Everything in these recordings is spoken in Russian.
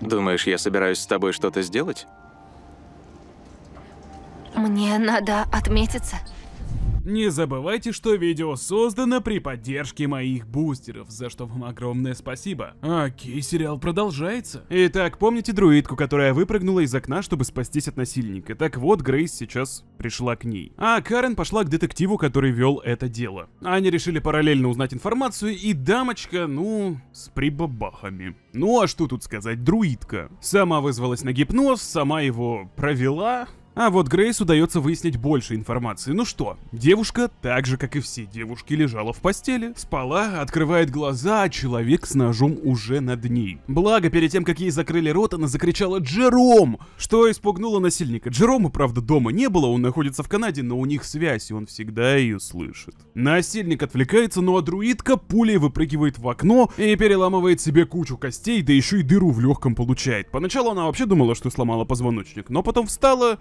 Думаешь, я собираюсь с тобой что-то сделать? Мне надо отметиться. Не забывайте, что видео создано при поддержке моих бустеров, за что вам огромное спасибо. Окей, сериал продолжается. Итак, помните друидку, которая выпрыгнула из окна, чтобы спастись от насильника? Так вот, Грейс сейчас пришла к ней. А Карен пошла к детективу, который вел это дело. Они решили параллельно узнать информацию, и дамочка, ну, с прибабахами. Ну а что тут сказать, друидка. Сама вызвалась на гипноз, сама его провела, а вот Грейс удается выяснить больше информации. Ну что, девушка, так же как и все девушки, лежала в постели, спала, открывает глаза, а человек с ножом уже над ней. Благо, перед тем, как ей закрыли рот, она закричала «Джером!», что испугнуло насильника. Джерома, правда, дома не было, он находится в Канаде, но у них связь, и он всегда ее слышит. Насильник отвлекается, ну а друидка пулей выпрыгивает в окно и переламывает себе кучу костей, да еще и дыру в легком получает. Поначалу она вообще думала, что сломала позвоночник, но потом встала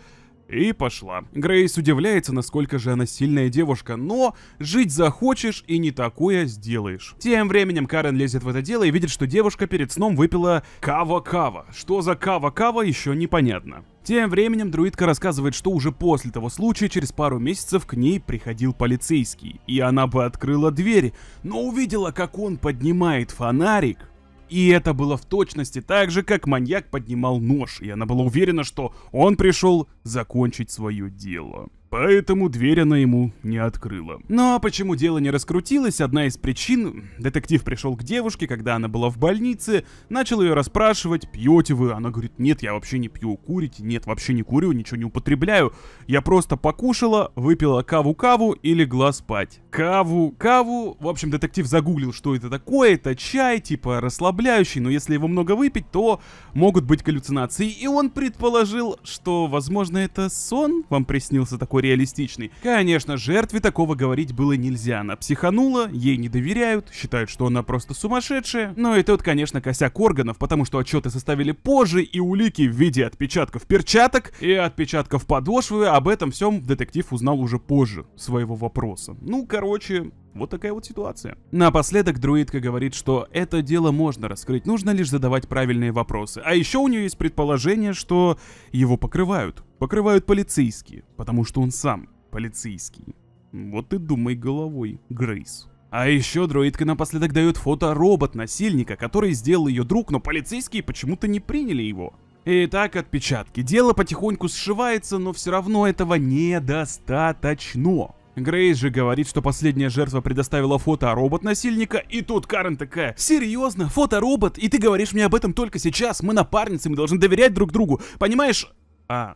и пошла. Грейс удивляется, насколько же она сильная девушка, но жить захочешь и не такое сделаешь. Тем временем Карен лезет в это дело и видит, что девушка перед сном выпила кава-кава. Что за кава-кава, еще непонятно. Тем временем друидка рассказывает, что уже после того случая через пару месяцев к ней приходил полицейский, и она бы открыла дверь, но увидела, как он поднимает фонарик, и это было в точности так же, как маньяк поднимал нож, и она была уверена, что он пришел закончить свое дело. Поэтому дверь она ему не открыла. Но ну, а почему дело не раскрутилось, одна из причин... Детектив пришел к девушке, когда она была в больнице, начал ее расспрашивать, пьете вы? Она говорит, нет, я вообще не пью, курите? Нет, вообще не курю, ничего не употребляю. Я просто покушала, выпила каву-каву и легла спать. Каву-каву... В общем, детектив загуглил, что это такое. Это чай, типа расслабляющий, но если его много выпить, то могут быть галлюцинации. И он предположил, что, возможно, это сон? Вам приснился такой глубоко реалистичный. Конечно, жертве такого говорить было нельзя. Она психанула, ей не доверяют, считают, что она просто сумасшедшая. Но и тут, конечно, косяк органов, потому что отчеты составили позже, и улики в виде отпечатков перчаток и отпечатков подошвы, об этом всем детектив узнал уже позже своего вопроса. Ну, короче, вот такая вот ситуация. Напоследок друидка говорит, что это дело можно раскрыть, нужно лишь задавать правильные вопросы. А еще у нее есть предположение, что его покрывают покрывают полицейские, потому что он сам полицейский. Вот ты думай головой, Грейс. А еще дроидка напоследок дает фото робот-насильника, который сделал ее друг, но полицейские почему-то не приняли его. И так отпечатки. Дело потихоньку сшивается, но все равно этого недостаточно. Грейс же говорит, что последняя жертва предоставила фото робот-насильника, и тут Карен такая «Серьезно? Фоторобот? И ты говоришь мне об этом только сейчас? Мы напарницы, мы должны доверять друг другу, понимаешь?» А,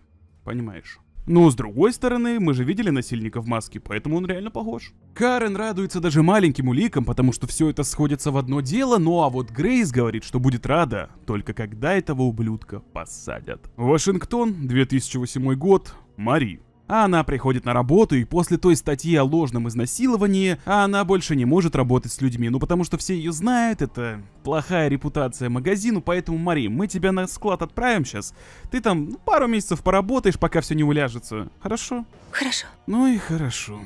понимаешь? Но с другой стороны, мы же видели насильника в маске, поэтому он реально похож. Карен радуется даже маленьким уликам, потому что все это сходится в одно дело, ну а вот Грейс говорит, что будет рада, только когда этого ублюдка посадят. Вашингтон, 2008 год, Мари. А она приходит на работу, и после той статьи о ложном изнасиловании она больше не может работать с людьми, ну потому что все ее знают, это плохая репутация магазину, поэтому, Мари, мы тебя на склад отправим сейчас. Ты там ну, пару месяцев поработаешь, пока все не уляжется. Хорошо? Хорошо. Ну и хорошо.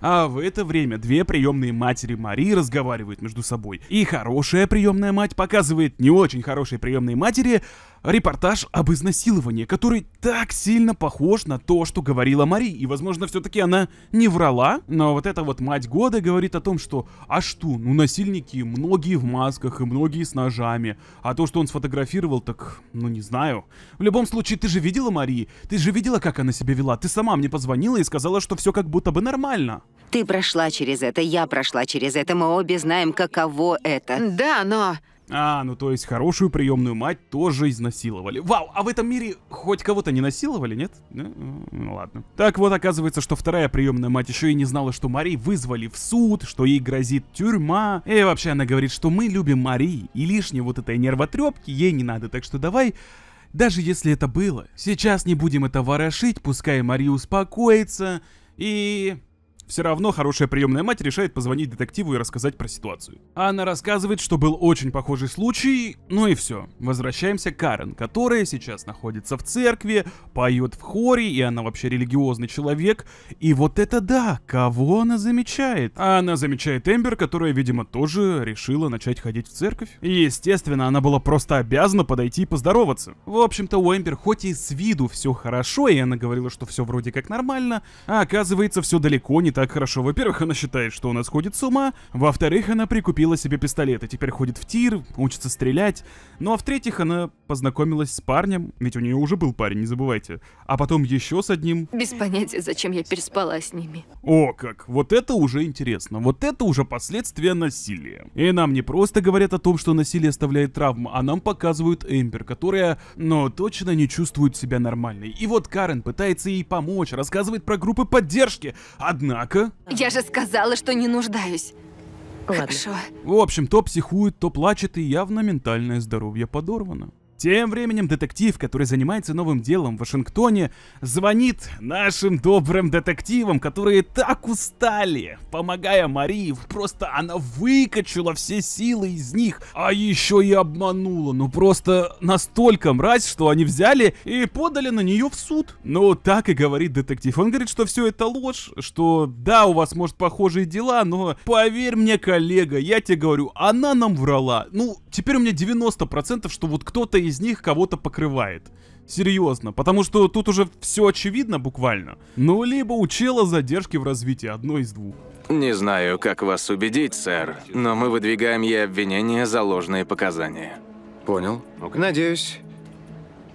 А в это время две приемные матери Мари разговаривают между собой. И хорошая приемная мать показывает не очень хорошей приемной матери, репортаж об изнасиловании, который так сильно похож на то, что говорила Мари. И, возможно, все-таки она не врала, но вот эта вот мать года говорит о том, что «А что? Ну, насильники многие в масках и многие с ножами. А то, что он сфотографировал, так, ну, не знаю. В любом случае, ты же видела Мари? Ты же видела, как она себя вела? Ты сама мне позвонила и сказала, что все как будто бы нормально». Ты прошла через это, я прошла через это, мы обе знаем, каково это. Да, но а, ну то есть хорошую приемную мать тоже изнасиловали. Вау, а в этом мире хоть кого-то не насиловали, нет? Ну, ну ладно. Так вот, оказывается, что вторая приемная мать еще и не знала, что Мари вызвали в суд, что ей грозит тюрьма. И вообще она говорит, что мы любим Мари, и лишней вот этой нервотрепки ей не надо, так что давай... Даже если это было, сейчас не будем это ворошить, пускай Мари успокоится и... Все равно хорошая приемная мать решает позвонить детективу и рассказать про ситуацию. она рассказывает, что был очень похожий случай, ну и все. Возвращаемся к Карен, которая сейчас находится в церкви, поет в хоре, и она вообще религиозный человек. И вот это да, кого она замечает? А она замечает Эмбер, которая, видимо, тоже решила начать ходить в церковь. естественно, она была просто обязана подойти и поздороваться. В общем-то, у Эмбер хоть и с виду все хорошо, и она говорила, что все вроде как нормально, а оказывается, все далеко не так так хорошо. Во-первых, она считает, что она сходит с ума. Во-вторых, она прикупила себе пистолет и теперь ходит в тир, учится стрелять. Ну а в-третьих, она познакомилась с парнем, ведь у нее уже был парень, не забывайте. А потом еще с одним. Без понятия, зачем я переспала с ними. О, как. Вот это уже интересно. Вот это уже последствия насилия. И нам не просто говорят о том, что насилие оставляет травму, а нам показывают Эмбер, которая, но ну, точно не чувствует себя нормальной. И вот Карен пытается ей помочь, рассказывает про группы поддержки. Одна Однако... Я же сказала, что не нуждаюсь. Ладно. Хорошо. В общем, то психует, то плачет, и явно ментальное здоровье подорвано. Тем временем детектив, который занимается новым делом в Вашингтоне, звонит нашим добрым детективам, которые так устали, помогая Марии, просто она выкачала все силы из них, а еще и обманула, ну просто настолько мразь, что они взяли и подали на нее в суд. Ну так и говорит детектив, он говорит, что все это ложь, что да, у вас может похожие дела, но поверь мне, коллега, я тебе говорю, она нам врала. Ну, теперь у меня 90%, что вот кто-то из из них кого-то покрывает. Серьезно, потому что тут уже все очевидно буквально. Ну, либо у чела задержки в развитии, одной из двух. Не знаю, как вас убедить, сэр, но мы выдвигаем ей обвинение за ложные показания. Понял. Надеюсь,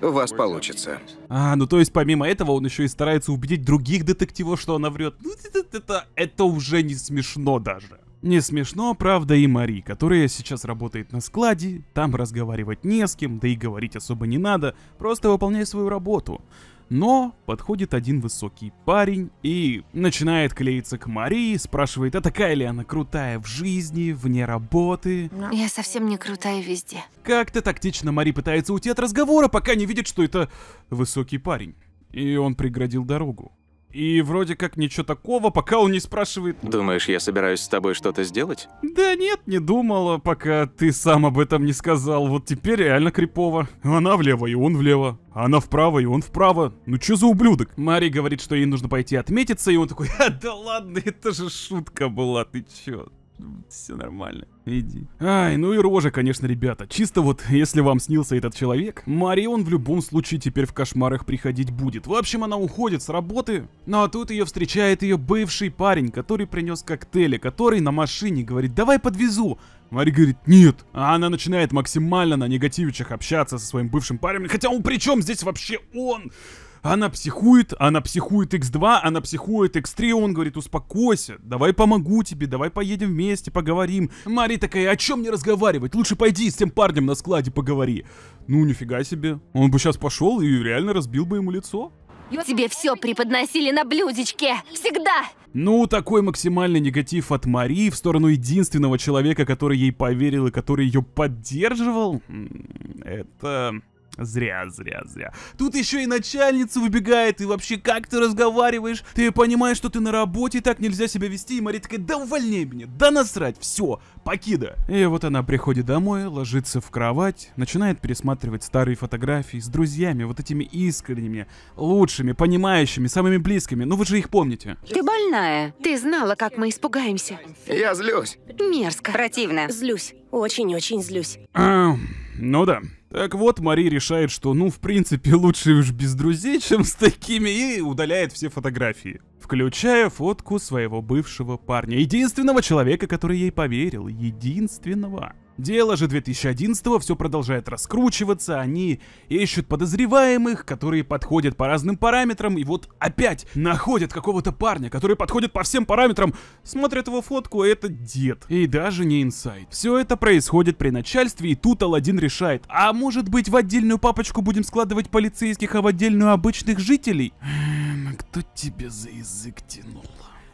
у вас получится. А, ну то есть помимо этого он еще и старается убедить других детективов, что она врет. Ну это, это, это уже не смешно даже. Не смешно, правда, и Мари, которая сейчас работает на складе, там разговаривать не с кем, да и говорить особо не надо, просто выполняй свою работу. Но подходит один высокий парень и начинает клеиться к Марии, спрашивает, а такая ли она крутая в жизни, вне работы. Ну. Я совсем не крутая везде. Как-то тактично Мари пытается уйти от разговора, пока не видит, что это высокий парень. И он преградил дорогу и вроде как ничего такого, пока он не спрашивает... Думаешь, я собираюсь с тобой что-то сделать? Да нет, не думала, пока ты сам об этом не сказал. Вот теперь реально крипово. Она влево, и он влево. Она вправо, и он вправо. Ну чё за ублюдок? Мари говорит, что ей нужно пойти отметиться, и он такой, а да ладно, это же шутка была, ты чё? Ну, все нормально, иди. Ай, ну и рожа, конечно, ребята. Чисто вот, если вам снился этот человек, Марион в любом случае теперь в кошмарах приходить будет. В общем, она уходит с работы, ну а тут ее встречает ее бывший парень, который принес коктейли, который на машине говорит, давай подвезу. Мари говорит, нет. А она начинает максимально на негативичах общаться со своим бывшим парнем, хотя он при чем здесь вообще он? Она психует, она психует X2, она психует X3, он говорит, успокойся, давай помогу тебе, давай поедем вместе, поговорим. Мари такая, о чем мне разговаривать, лучше пойди с тем парнем на складе поговори. Ну, нифига себе, он бы сейчас пошел и реально разбил бы ему лицо. Тебе все преподносили на блюдечке. Всегда. Ну, такой максимальный негатив от Мари в сторону единственного человека, который ей поверил и который ее поддерживал, это... Зря, зря, зря. Тут еще и начальница выбегает, и вообще как ты разговариваешь? Ты понимаешь, что ты на работе, так нельзя себя вести, и Мария такая, да увольняй меня, да насрать, все, покида. И вот она приходит домой, ложится в кровать, начинает пересматривать старые фотографии с друзьями, вот этими искренними, лучшими, понимающими, самыми близкими, ну вы же их помните. Ты больная, ты знала, как мы испугаемся. Я злюсь. Мерзко. Противно. Злюсь, очень-очень злюсь. А, ну да, так вот, Мари решает, что ну, в принципе, лучше уж без друзей, чем с такими, и удаляет все фотографии. Включая фотку своего бывшего парня, единственного человека, который ей поверил, единственного. Дело же 2011 го все продолжает раскручиваться, они ищут подозреваемых, которые подходят по разным параметрам, и вот опять находят какого-то парня, который подходит по всем параметрам, смотрят его фотку, и а это дед. И даже не инсайд. Все это происходит при начальстве, и тут Алладин решает, а может быть в отдельную папочку будем складывать полицейских, а в отдельную обычных жителей? Ну кто тебе за язык тянул?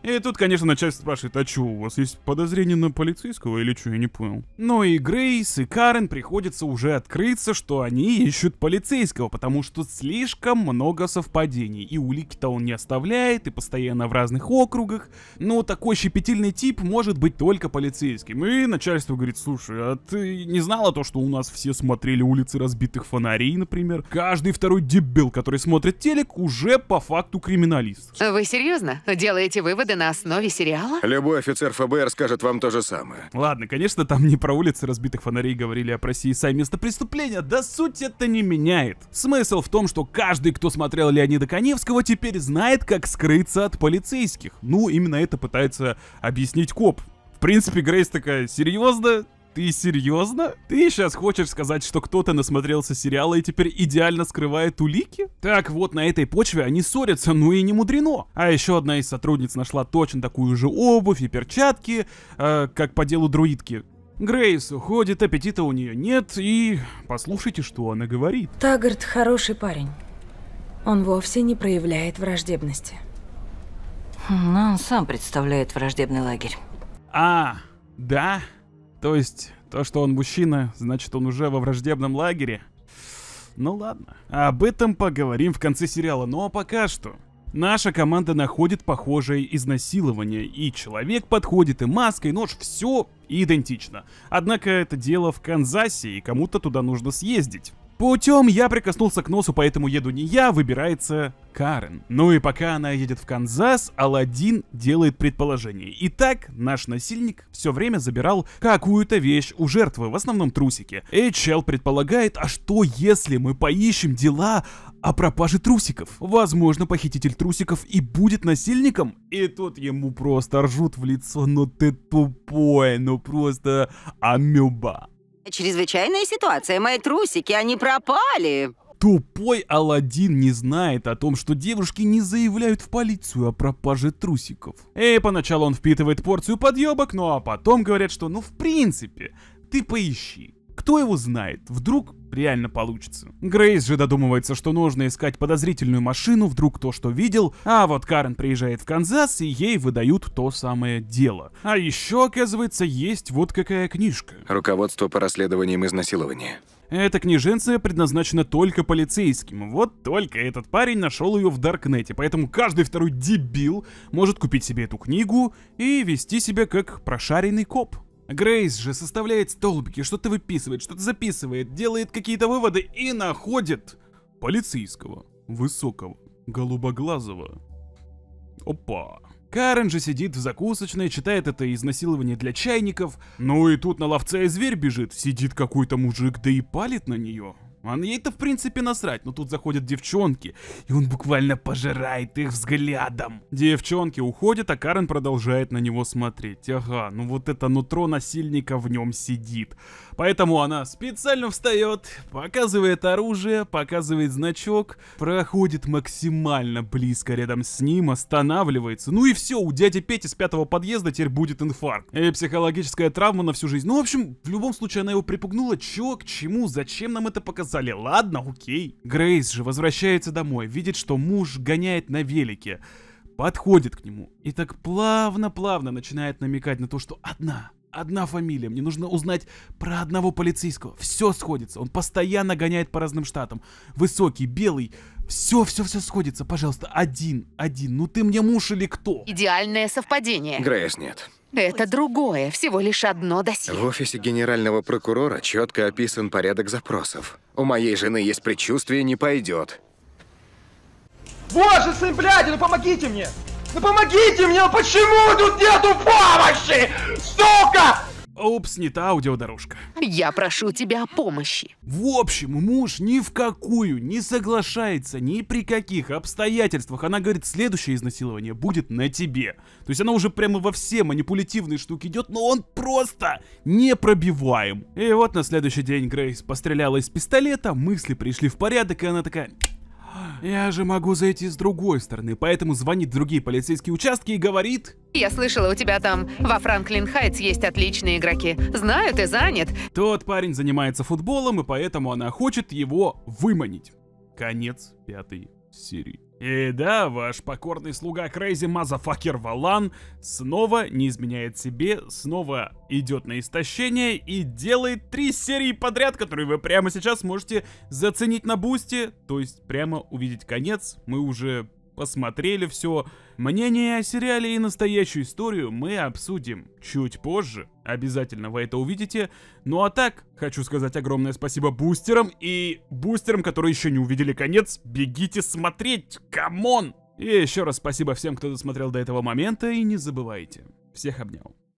И тут, конечно, начальство спрашивает, а чё, у вас есть подозрение на полицейского или чё, я не понял. Но и Грейс, и Карен приходится уже открыться, что они ищут полицейского, потому что слишком много совпадений. И улики-то он не оставляет, и постоянно в разных округах. Но такой щепетильный тип может быть только полицейским. И начальство говорит, слушай, а ты не знала то, что у нас все смотрели улицы разбитых фонарей, например? Каждый второй дебил, который смотрит телек, уже по факту криминалист. Вы серьезно? Делаете выводы правда на основе сериала? Любой офицер ФБР скажет вам то же самое. Ладно, конечно, там не про улицы разбитых фонарей говорили, а про CSI место преступления. Да суть это не меняет. Смысл в том, что каждый, кто смотрел Леонида Коневского, теперь знает, как скрыться от полицейских. Ну, именно это пытается объяснить коп. В принципе, Грейс такая, серьезно? Ты серьезно? Ты сейчас хочешь сказать, что кто-то насмотрелся сериала и теперь идеально скрывает улики? Так вот, на этой почве они ссорятся, ну и не мудрено. А еще одна из сотрудниц нашла точно такую же обувь и перчатки, э, как по делу друидки. Грейс уходит, аппетита у нее нет, и послушайте, что она говорит. Таггарт хороший парень. Он вовсе не проявляет враждебности. Хм, но он сам представляет враждебный лагерь. А, да? То есть, то, что он мужчина, значит он уже во враждебном лагере. Ну ладно. Об этом поговорим в конце сериала, ну а пока что. Наша команда находит похожее изнасилование, и человек подходит, и маска, и нож, все идентично. Однако это дело в Канзасе, и кому-то туда нужно съездить. Путем я прикоснулся к носу, поэтому еду не я, выбирается Карен. Ну и пока она едет в Канзас, Алладин делает предположение. Итак, наш насильник все время забирал какую-то вещь у жертвы, в основном трусики. Эйчел предполагает, а что если мы поищем дела о пропаже трусиков? Возможно, похититель трусиков и будет насильником? И тут ему просто ржут в лицо, ну ты тупой, ну просто амеба. Чрезвычайная ситуация. Мои трусики, они пропали. Тупой Алладин не знает о том, что девушки не заявляют в полицию о пропаже трусиков. И э, поначалу он впитывает порцию подъебок, ну а потом говорят, что ну в принципе, ты поищи. Кто его знает, вдруг реально получится. Грейс же додумывается, что нужно искать подозрительную машину, вдруг то, что видел, а вот Карен приезжает в Канзас и ей выдают то самое дело. А еще, оказывается, есть вот какая книжка. Руководство по расследованиям изнасилования. Эта книженция предназначена только полицейским. Вот только этот парень нашел ее в Даркнете, поэтому каждый второй дебил может купить себе эту книгу и вести себя как прошаренный коп. Грейс же составляет столбики, что-то выписывает, что-то записывает, делает какие-то выводы и находит полицейского, высокого, голубоглазого. Опа. Карен же сидит в закусочной, читает это изнасилование для чайников. Ну и тут на ловца и зверь бежит, сидит какой-то мужик, да и палит на нее. Он а ей-то в принципе насрать, но тут заходят девчонки, и он буквально пожирает их взглядом. Девчонки уходят, а Карен продолжает на него смотреть. Ага, ну вот это нутро насильника в нем сидит. Поэтому она специально встает, показывает оружие, показывает значок, проходит максимально близко рядом с ним, останавливается. Ну и все, у дяди Пети с пятого подъезда теперь будет инфаркт. И э, психологическая травма на всю жизнь. Ну, в общем, в любом случае она его припугнула. Чё, к чему, зачем нам это показали? Ладно, окей. Грейс же возвращается домой, видит, что муж гоняет на велике подходит к нему и так плавно-плавно начинает намекать на то, что одна одна фамилия, мне нужно узнать про одного полицейского. Все сходится, он постоянно гоняет по разным штатам. Высокий, белый, все, все, все сходится. Пожалуйста, один, один. Ну ты мне муж или кто? Идеальное совпадение. Грейс нет. Это другое, всего лишь одно досье. В офисе генерального прокурора четко описан порядок запросов. У моей жены есть предчувствие, не пойдет. Боже, сын, блядь, ну помогите мне! Ну помогите мне, ну почему тут нету помощи? Сука! Опс, не та аудиодорожка. Я прошу тебя о помощи. В общем, муж ни в какую не соглашается, ни при каких обстоятельствах. Она говорит, следующее изнасилование будет на тебе. То есть она уже прямо во все манипулятивные штуки идет, но он просто непробиваем. И вот на следующий день Грейс постреляла из пистолета, мысли пришли в порядок, и она такая... Я же могу зайти с другой стороны, поэтому звонит в другие полицейские участки и говорит... Я слышала, у тебя там во Франклин Хайтс есть отличные игроки. Знаю, ты занят. Тот парень занимается футболом, и поэтому она хочет его выманить. Конец пятой серии. И да, ваш покорный слуга Крейзи Мазафакер Валан снова не изменяет себе, снова идет на истощение и делает три серии подряд, которые вы прямо сейчас можете заценить на бусте, то есть прямо увидеть конец. Мы уже посмотрели все. Мнение о сериале и настоящую историю мы обсудим чуть позже. Обязательно вы это увидите. Ну а так, хочу сказать огромное спасибо бустерам и бустерам, которые еще не увидели конец. Бегите смотреть, камон! И еще раз спасибо всем, кто досмотрел до этого момента, и не забывайте. Всех обнял.